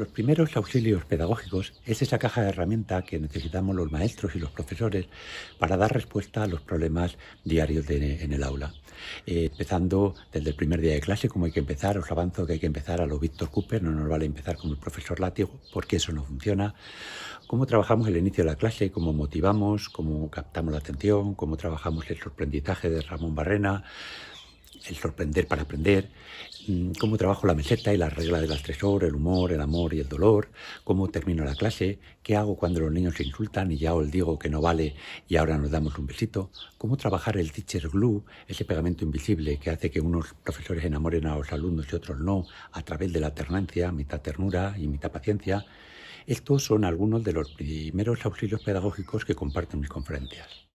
Los primeros auxilios pedagógicos es esa caja de herramientas que necesitamos los maestros y los profesores para dar respuesta a los problemas diarios en el aula. Eh, empezando desde el primer día de clase, cómo hay que empezar, os avanzo que hay que empezar a los Víctor Cooper, no nos vale empezar como el profesor látigo, porque eso no funciona. Cómo trabajamos el inicio de la clase, cómo motivamos, cómo captamos la atención, cómo trabajamos el sorprendizaje de Ramón Barrena, el sorprender para aprender, mm, cómo trabajo la meseta y las reglas del estresor, el humor, el amor y el dolor, cómo termino la clase, qué hago cuando los niños se insultan y ya os digo que no vale y ahora nos damos un besito, cómo trabajar el teacher glue, ese pegamento invisible que hace que unos profesores enamoren a los alumnos y otros no, a través de la alternancia, mitad ternura y mitad paciencia. Estos son algunos de los primeros auxilios pedagógicos que comparto en mis conferencias.